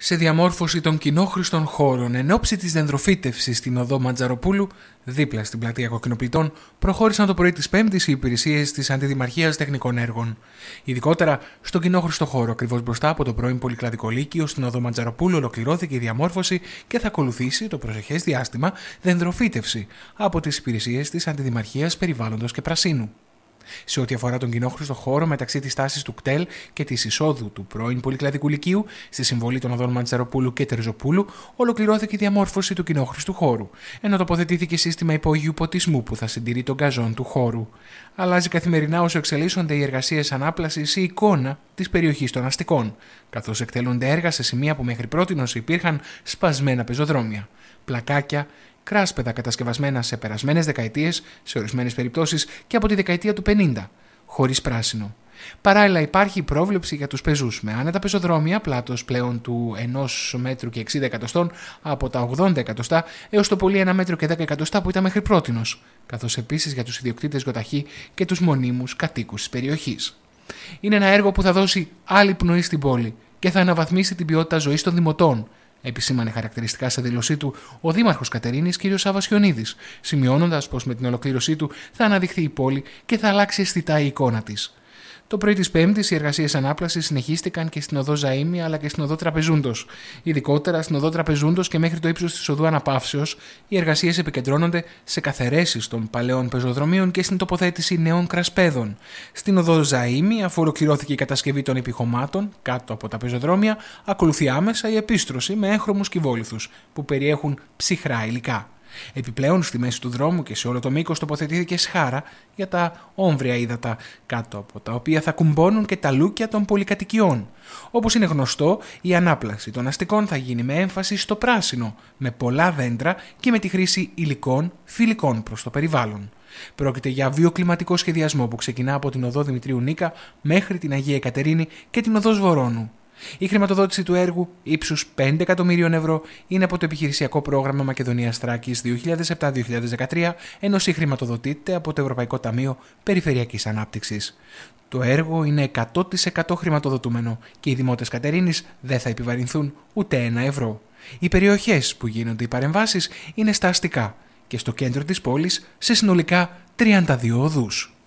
σε διαμόρφωση των κοινόχρηστων χώρων εν ώψη της δενδροφύτευσης στην οδό Ματζαροπούλου, δίπλα στην πλατεία κοκκινοποιητών, προχώρησαν το πρωί της Πέμπτης οι υπηρεσίες της Αντιδημαρχίας Τεχνικών Έργων. Ειδικότερα στον κοινόχρηστο χώρο, ακριβώς μπροστά από το πρώην Πολυκλαδικό Λύκειο, στην οδό Ματζαροπούλου ολοκληρώθηκε η διαμόρφωση και θα ακολουθήσει το προσεχές διάστημα δενδροφύτευση από τις υπηρεσίες της Αντιδημαρχίας Περιβάλλοντος και Πρασίνου σε ό,τι αφορά τον κοινόχρηστο χώρο μεταξύ της τάσης του κτέλ και της εισόδου του πρώην πολυκλαδικού λυκείου, στη συμβολή των οδών Μαντζαροπούλου και Τερζοπούλου, ολοκληρώθηκε η διαμόρφωση του κοινόχρηστου χώρου, ενώ τοποθετήθηκε σύστημα υπόγειου ποτισμού που θα συντηρεί τον καζόν του χώρου. Αλλάζει καθημερινά όσο εξελίσσονται οι εργασίες ανάπλασης ή εικόνα της περιοχής των αστικών, καθώς εκτελούνται έργα σε σημεία που μέχρι πρώτη υπήρχαν σπασμένα πεζοδρόμια. Πλακάκια, κράσπεδα κατασκευασμένα σε περασμένες δεκαετίες, σε ορισμένες περιπτώσεις και από τη δεκαετία του 50, χωρίς πράσινο. Παράλληλα, υπάρχει η πρόβλεψη για τους πεζούς με άνετα πεζοδρόμια, πλάτος πλέον του 1 μέτρου και 60 εκατοστών από τα 80 εκατοστά έως το πολύ 1 μέτρο και 10 εκατοστά που ήταν μέχρι πρότινος, καθώς επίσης για τους ιδιοκτήτες γοταχή και τους μονίμους κατοίκους της περιοχής. Είναι ένα έργο που θα δώσει άλλη πνοή στην πόλη και θα αναβαθμίσει την ποιότητα ζωής των δημοτών, επισήμανε χαρακτηριστικά σε δήλωσή του ο Δήμαρχος Κατερίνης κ. Σαβασιονίδη, σημειώνοντας πως με την ολοκλήρωσή του θα αναδειχθεί η πόλη και θα αλλάξει αισθητά η εικόνα της. Το πρωί της Πέμπτης οι εργασίες ανάπλασης συνεχίστηκαν και στην οδό Ζαΐμι αλλά και στην οδό Τραπεζούντος. Ειδικότερα στην οδό Τραπεζούντος και μέχρι το ύψος της οδού Αναπαύσεως, οι εργασίες επικεντρώνονται σε καθαιρέσεις των παλαιών πεζοδρομίων και στην τοποθέτηση νέων κρασπέδων. Στην οδό Ζαΐμι, αφού ολοκληρώθηκε η κατασκευή των επιχωμάτων κάτω από τα πεζοδρόμια, ακολουθεί άμεσα η επίστρωση με έγχρωμους κυβόληθου που περιέχουν ψυχρά υλικά. Επιπλέον, στη μέση του δρόμου και σε όλο το μήκος τοποθετήθηκε σχάρα για τα όμβρια ύδατα, κάτω από τα οποία θα κουμπώνουν και τα λούκια των πολυκατοικιών. Όπως είναι γνωστό, η ανάπλαξη των αστικών θα γίνει με έμφαση στο πράσινο, με πολλά δέντρα και με τη χρήση υλικών φιλικών προς το περιβάλλον. Πρόκειται για βιοκλιματικό σχεδιασμό που ξεκινά από την οδό Δημητρίου Νίκα μέχρι την Αγία Εκατερίνη και την οδό Βορώνου. Η χρηματοδότηση του έργου ύψους 5 εκατομμύριων ευρώ είναι από το επιχειρησιακό πρόγραμμα Μακεδονίας Θράκης 2007-2013, ενώ συγχρηματοδοτείται από το Ευρωπαϊκό Ταμείο Περιφερειακής Ανάπτυξης. Το έργο είναι 100% χρηματοδοτούμενο και οι δημότες Κατερίνης δεν θα επιβαρυνθούν ούτε ένα ευρώ. Οι περιοχές που γίνονται οι παρεμβάσεις είναι στα αστικά και στο κέντρο της πόλης σε συνολικά 32 οδούς.